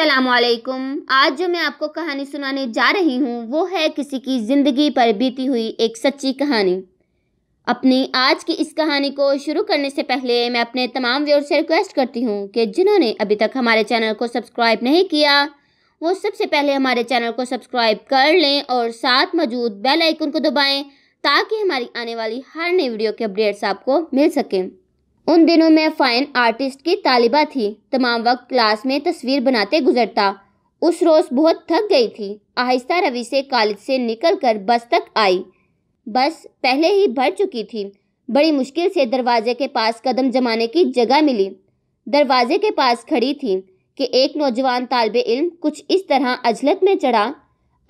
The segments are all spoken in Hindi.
असलकुम आज जो मैं आपको कहानी सुनाने जा रही हूँ वो है किसी की ज़िंदगी पर बीती हुई एक सच्ची कहानी अपनी आज की इस कहानी को शुरू करने से पहले मैं अपने तमाम व्यूअर्स से रिक्वेस्ट करती हूँ कि जिन्होंने अभी तक हमारे चैनल को सब्सक्राइब नहीं किया वो सबसे पहले हमारे चैनल को सब्सक्राइब कर लें और साथ मौजूद बेल आइकन को दबाएं ताकि हमारी आने वाली हर नई वीडियो के अपडेट्स आपको मिल सकें उन दिनों मैं फ़ाइन आर्टिस्ट की तालिबा थी तमाम वक्त क्लास में तस्वीर बनाते गुजरता उस रोज़ बहुत थक गई थी आहिस्ता रवि से कॉलेज से निकल कर बस तक आई बस पहले ही भर चुकी थी बड़ी मुश्किल से दरवाजे के पास कदम जमाने की जगह मिली दरवाजे के पास खड़ी थी कि एक नौजवान तालब इल्म कुछ इस तरह अजलत में चढ़ा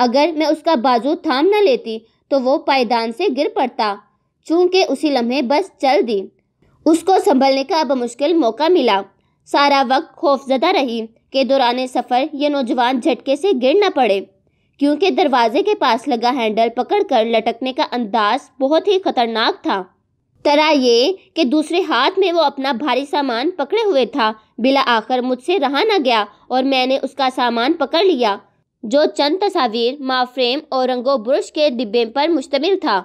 अगर मैं उसका बाजू थाम न लेती तो वो पायदान से गिर पड़ता चूंकि उसी लम्हे बस चल दी उसको संभलने का अब मुश्किल मौका मिला सारा वक्त खौफजदा रही के दौरान सफ़र ये नौजवान झटके से गिर ना पड़े क्योंकि दरवाजे के पास लगा हैंडल पकड़कर लटकने का अंदाज बहुत ही खतरनाक था तरह ये कि दूसरे हाथ में वो अपना भारी सामान पकड़े हुए था बिला आकर मुझसे रहा ना गया और मैंने उसका सामान पकड़ लिया जो चंद तस्वीर माफ्रेम और रंगो ब्रश के डिब्बे पर मुश्तमिल था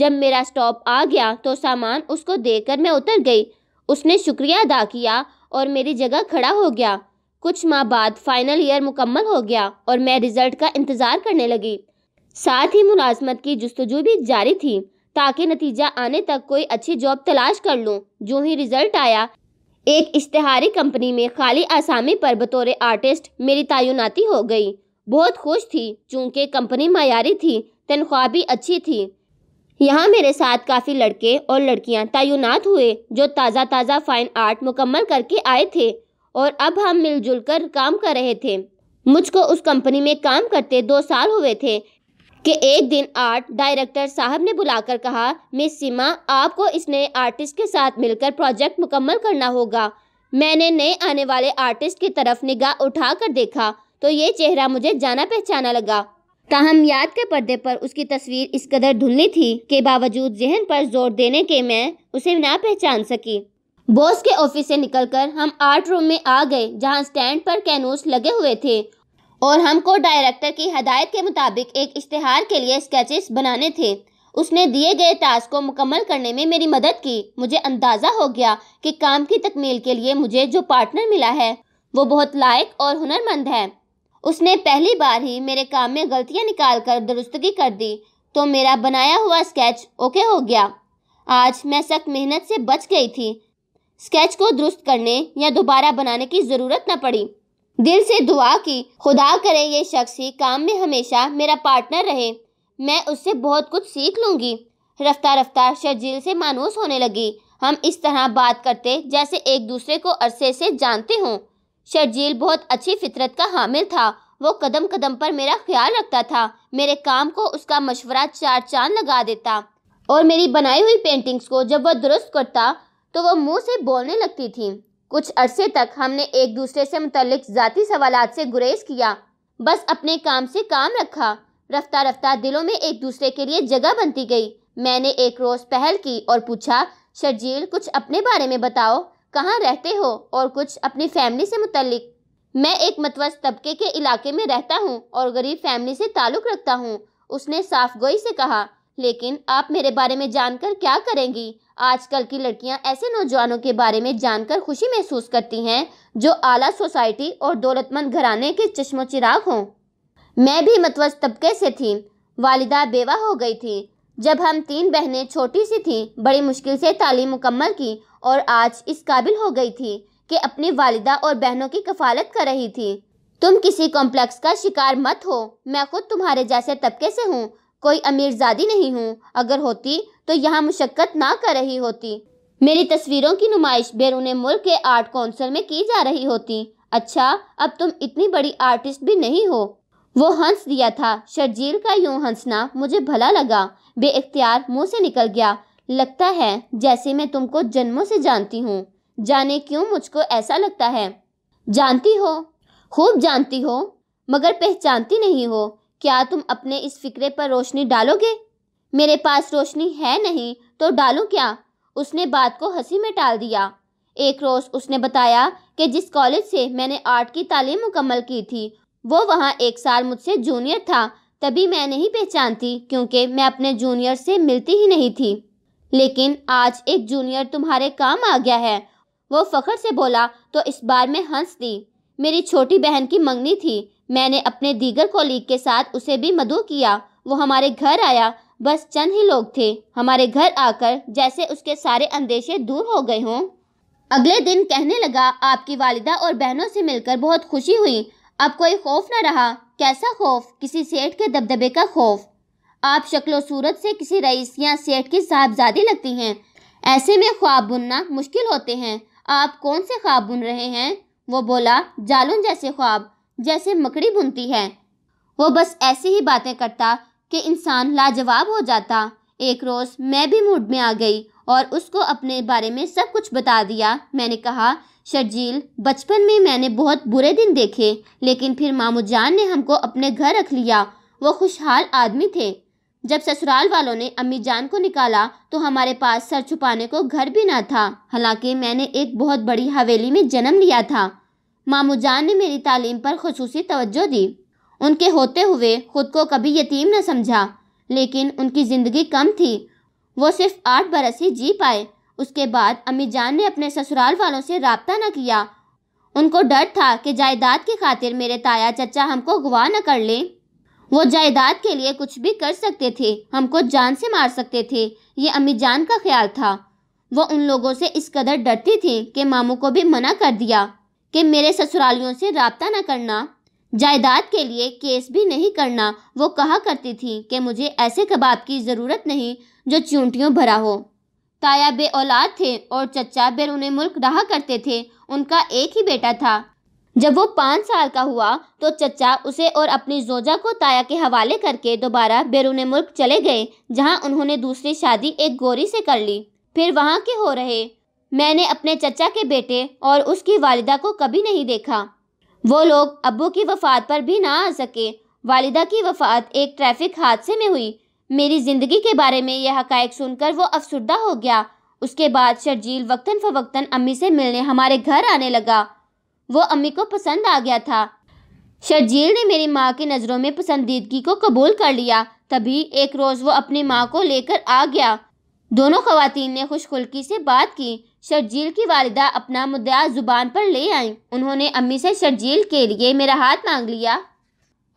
जब मेरा स्टॉप आ गया तो सामान उसको देकर मैं उतर गई उसने शुक्रिया अदा किया और मेरी जगह खड़ा हो गया कुछ माह बाद फाइनल ईयर मुकम्मल हो गया और मैं रिज़ल्ट का इंतज़ार करने लगी साथ ही मुलाजमत की जस्तजू भी जारी थी ताकि नतीजा आने तक कोई अच्छी जॉब तलाश कर लूँ जो ही रिज़ल्ट आया एक इश्तहारी कंपनी में खाली आसामी पर बतौर आर्टिस्ट मेरी तयनती हो गई बहुत खुश थी चूँकि कंपनी मयारी थी तनख्वाह भी अच्छी थी यहाँ मेरे साथ काफ़ी लड़के और लड़कियाँ तयनात हुए जो ताज़ा ताज़ा फ़ाइन आर्ट मुकम्मल करके आए थे और अब हम मिलजुल कर काम कर रहे थे मुझको उस कंपनी में काम करते दो साल हुए थे कि एक दिन आर्ट डायरेक्टर साहब ने बुलाकर कहा मिस सीमा आपको इस नए आर्टिस्ट के साथ मिलकर प्रोजेक्ट मुकम्मल करना होगा मैंने नए आने वाले आर्टिस्ट की तरफ निगाह उठाकर देखा तो ये चेहरा मुझे जाना पहचाना लगा ताहम याद के पर्दे पर उसकी तस्वीर इस कदर धुलनी थी के बावजूद जहन पर जोर देने के मैं उसे ना पहचान सकी बॉस के ऑफिस से निकलकर हम आर्ट रूम में आ गए जहां स्टैंड पर कैनोस लगे हुए थे और हमको डायरेक्टर की हदायत के मुताबिक एक इश्तहार के लिए स्केचेस बनाने थे उसने दिए गए टास्क को मुकम्मल करने में मेरी मदद की मुझे अंदाज़ा हो गया कि काम की तकमील के लिए मुझे जो पार्टनर मिला है वो बहुत लायक और हुनरमंद है उसने पहली बार ही मेरे काम में गलतियां निकाल कर दुरुस्तगी कर दी तो मेरा बनाया हुआ स्केच ओके हो गया आज मैं सख्त मेहनत से बच गई थी स्केच को दुरुस्त करने या दोबारा बनाने की ज़रूरत न पड़ी दिल से दुआ की खुदा करे ये शख्स ही काम में हमेशा मेरा पार्टनर रहे मैं उससे बहुत कुछ सीख लूँगी रफ्तार रफ्तार शर्जील से मानूस होने लगी हम इस तरह बात करते जैसे एक दूसरे को अरसे से जानते हों शर्जील बहुत अच्छी फितरत का हामिल था वो कदम कदम पर मेरा ख्याल रखता था मेरे काम को उसका मशवरा चार चांद लगा देता और मेरी बनाई हुई पेंटिंग्स को जब वह दुरुस्त करता तो वह मुंह से बोलने लगती थी कुछ अरसे तक हमने एक दूसरे से मुतलिक ज़ाती सवाल से गुरेज किया बस अपने काम से काम रखा रफ्ता रफ्ता दिलों में एक दूसरे के लिए जगह बनती गई मैंने एक रोज़ पहल की और पूछा शर्जील कुछ अपने बारे में बताओ कहाँ रहते हो और कुछ अपनी फैमिली से मुतलिक मैं एक मतवस तबके के इलाके में रहता हूँ और गरीब फैमिली से ताल्लुक़ रखता हूँ उसने साफ गोई से कहा लेकिन आप मेरे बारे में जानकर क्या करेंगी आजकल की लड़कियाँ ऐसे नौजवानों के बारे में जानकर खुशी महसूस करती हैं जो आला सोसाइटी और दौलतमंद घराने के चश्मो चिराग हों मैं भी मतवस तबके से थी वालिदा बेवा हो गई थी जब हम तीन बहनें छोटी सी थीं बड़ी मुश्किल से तालीम मुकम्मल की और आज इस काबिल हो गई थी कि अपनी वालिदा और बहनों की कफालत कर रही थी तुम किसी कॉम्प्लेक्स का शिकार मत हो मैं खुद तुम्हारे जैसे तबके से हूँ कोई अमीरजादी नहीं हूँ अगर होती तो यहाँ मुशक्क़त ना कर रही होती मेरी तस्वीरों की नुमाइश बैरून मुल्क के आर्ट कौंसिल में की जा रही होती अच्छा अब तुम इतनी बड़ी आर्टिस्ट भी नहीं हो वो हंस दिया था शर्जील का यूं हंसना मुझे भला लगा बेख्तियार मुंह से निकल गया लगता है जैसे मैं तुमको जन्मों से जानती हूँ जाने क्यों मुझको ऐसा लगता है जानती हो खूब जानती हो मगर पहचानती नहीं हो क्या तुम अपने इस फिक्रे पर रोशनी डालोगे मेरे पास रोशनी है नहीं तो डालूं क्या उसने बात को हंसी में टाल दिया एक रोज़ उसने बताया कि जिस कॉलेज से मैंने आर्ट की तालीम मुकम्मल की थी वो वहाँ एक साल मुझसे जूनियर था तभी मैं नहीं पहचानती क्योंकि मैं अपने जूनियर से मिलती ही नहीं थी लेकिन आज एक जूनियर तुम्हारे काम आ गया है वो फ़खर से बोला तो इस बार मैं हंस दी मेरी छोटी बहन की मंगनी थी मैंने अपने दीगर कोलीग के साथ उसे भी मधु किया वो हमारे घर आया बस चंद ही लोग थे हमारे घर आकर जैसे उसके सारे अंदेशे दूर हो गए हों अगले दिन कहने लगा आपकी वालिदा और बहनों से मिलकर बहुत खुशी हुई अब कोई खौफ ना रहा कैसा खौफ किसी सेठ के दबदबे का खौफ आप शक्लो सूरत से किसी रईस या सेठ की साहबजादी लगती हैं ऐसे में ख्वाब बुनना मुश्किल होते हैं आप कौन से ख्वाब बुन रहे हैं वो बोला जालून जैसे ख्वाब जैसे मकड़ी बुनती है वो बस ऐसी ही बातें करता कि इंसान लाजवाब हो जाता एक रोज़ मैं भी मूड में आ गई और उसको अपने बारे में सब कुछ बता दिया मैंने कहा शर्जील बचपन में मैंने बहुत बुरे दिन देखे लेकिन फिर मामू जान ने हमको अपने घर रख लिया वो खुशहाल आदमी थे जब ससुराल वालों ने अम्मी जान को निकाला तो हमारे पास सर छुपाने को घर भी ना था हालांकि मैंने एक बहुत बड़ी हवेली में जन्म लिया था मामू जान ने मेरी तालीम पर खसूस तवज्जो दी उनके होते हुए खुद को कभी यतीम न समझा लेकिन उनकी ज़िंदगी कम थी वो सिर्फ आठ बरस ही जी पाए उसके बाद जान ने अपने ससुराल वालों से रबता न किया उनको डर था कि जायदाद की खातिर मेरे ताया चचा हमको गवाह न कर लें वो जायदाद के लिए कुछ भी कर सकते थे हमको जान से मार सकते थे ये जान का ख्याल था वो उन लोगों से इस कदर डरती थी कि मामू को भी मना कर दिया कि मेरे ससुरालियों से रबता न करना जायदाद के लिए केस भी नहीं करना वो कहा करती थी कि मुझे ऐसे कबाब की ज़रूरत नहीं जो चूंटियों भरा हो ताया बे औलाद थे और चचा बैरून मुल्क रहा करते थे उनका एक ही बेटा था जब वो पाँच साल का हुआ तो चचा उसे और अपनी जोजा को ताया के हवाले करके दोबारा बैरून मुल्क चले गए जहाँ उन्होंने दूसरी शादी एक गोरी से कर ली फिर वहाँ के हो रहे मैंने अपने चचा के बेटे और उसकी वालिदा को कभी नहीं देखा वो लोग अबू की वफात पर भी ना आ सके वालिदा की वफात एक ट्रैफिक हादसे में हुई मेरी ज़िंदगी के बारे में यह हकायक सुनकर वो अफसरदा हो गया उसके बाद शर्जील वक्तन फ़वक्तन अम्मी से मिलने हमारे घर आने लगा वो अम्मी को पसंद आ गया था शर्जील ने मेरी माँ की नज़रों में पसंदीदगी को कबूल कर लिया तभी एक रोज़ वो अपनी माँ को लेकर आ गया दोनों खवतिन ने खुलकी से बात की शर्जील की वालदा अपना मुद्दा ज़ुबान पर ले आईं उन्होंने अम्मी से शर्जील के लिए मेरा हाथ मांग लिया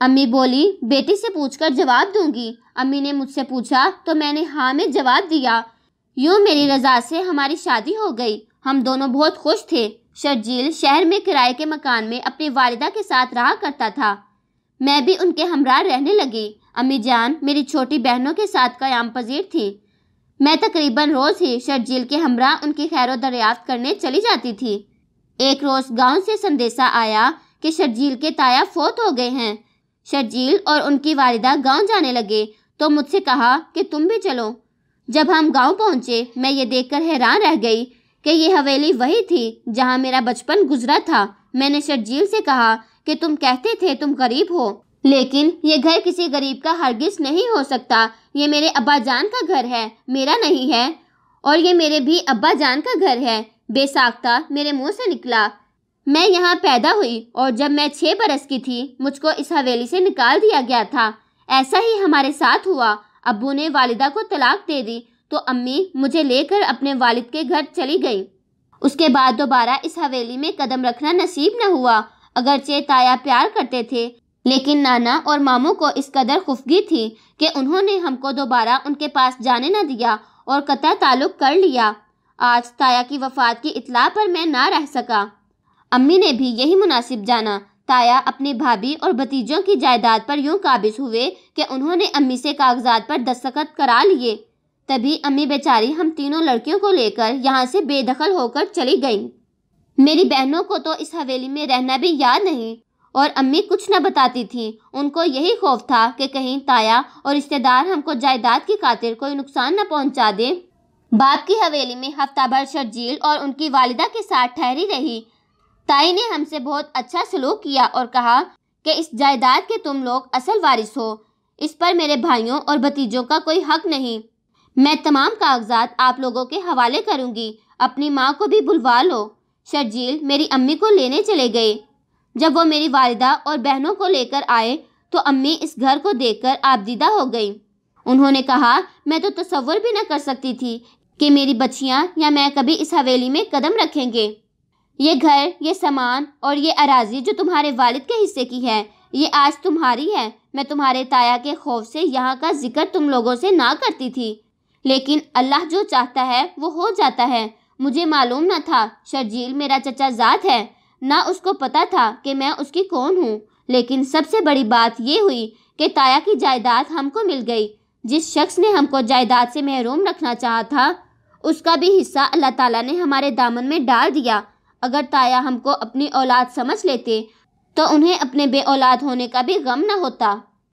अम्मी बोली बेटी से पूछकर जवाब दूंगी अम्मी ने मुझसे पूछा तो मैंने हाँ में जवाब दिया यूँ मेरी रजा से हमारी शादी हो गई हम दोनों बहुत खुश थे शर्जील शहर में किराए के मकान में अपनी वालिदा के साथ रहा करता था मैं भी उनके हमरा रहने लगी अम्मी जान मेरी छोटी बहनों के साथ कयाम पजीर थी मैं तकरीबन रोज़ ही शर्जील के हमरा उनकी खैर दरियाफ्त करने चली जाती थी एक रोज़ गांव से संदेशा आया कि शर्जील के ताया फोत हो गए हैं शर्जील और उनकी वालिदा गांव जाने लगे तो मुझसे कहा कि तुम भी चलो जब हम गांव पहुंचे मैं ये देखकर हैरान रह गई कि ये हवेली वही थी जहां मेरा बचपन गुजरा था मैंने शर्जील से कहा कि तुम कहते थे तुम गरीब हो लेकिन ये घर किसी गरीब का हरगिज नहीं हो सकता ये मेरे अब्बा जान का घर है मेरा नहीं है और ये मेरे भी अब्बा जान का घर है बेसाख्ता मेरे मुंह से निकला मैं यहाँ पैदा हुई और जब मैं छः बरस की थी मुझको इस हवेली से निकाल दिया गया था ऐसा ही हमारे साथ हुआ अबू ने वालिदा को तलाक दे दी तो अम्मी मुझे लेकर अपने वालिद के घर चली गई उसके बाद दोबारा इस हवेली में कदम रखना नसीब न हुआ अगरचे ताया प्यार करते थे लेकिन नाना और मामू को इस कदर खुफगी थी कि उन्होंने हमको दोबारा उनके पास जाने न दिया और कतः ताल्लुक कर लिया आज ताया की वफात की इतला पर मैं ना रह सका अम्मी ने भी यही मुनासिब जाना ताया अपने भाभी और भतीजों की जायदाद पर यूं काबिज हुए कि उन्होंने अम्मी से कागजात पर दस्तखत करा लिए तभी अम्मी बेचारी हम तीनों लड़कियों को लेकर यहाँ से बेदखल होकर चली गईं मेरी बहनों को तो इस हवेली में रहना भी याद नहीं और अम्मी कुछ न बताती थीं उनको यही खौफ था कि कहीं ताया और रिश्तेदार हमको जायदाद की खातिर कोई नुकसान न पहुंचा दे बाप की हवेली में हफ्ता भर शर्जील और उनकी वालिदा के साथ ठहरी रही ताई ने हमसे बहुत अच्छा सलूक किया और कहा कि इस जायदाद के तुम लोग असल वारिस हो इस पर मेरे भाइयों और भतीजों का कोई हक नहीं मैं तमाम कागजात आप लोगों के हवाले करूंगी अपनी माँ को भी बुलवा लो शर्जील मेरी अम्मी को लेने चले गए जब वो मेरी वालदा और बहनों को लेकर आए तो अम्मी इस घर को देखकर आपदीदा हो गई उन्होंने कहा मैं तो तस्वर भी न कर सकती थी कि मेरी बच्चियाँ या मैं कभी इस हवेली में कदम रखेंगे ये घर ये सामान और ये अराजी जो तुम्हारे वालिद के हिस्से की है ये आज तुम्हारी है मैं तुम्हारे ताया के खौफ से यहाँ का जिक्र तुम लोगों से ना करती थी लेकिन अल्लाह जो चाहता है वो हो जाता है मुझे मालूम ना था शर्जील मेरा चचा जात है ना उसको पता था कि मैं उसकी कौन हूँ लेकिन सबसे बड़ी बात यह हुई कि ताया की जायदाद हमको मिल गई जिस शख्स ने हमको जायदाद से महरूम रखना चाहा था उसका भी हिस्सा अल्लाह ताला ने हमारे दामन में डाल दिया अगर ताया हमको अपनी औलाद समझ लेते तो उन्हें अपने औलाद होने का भी गम न होता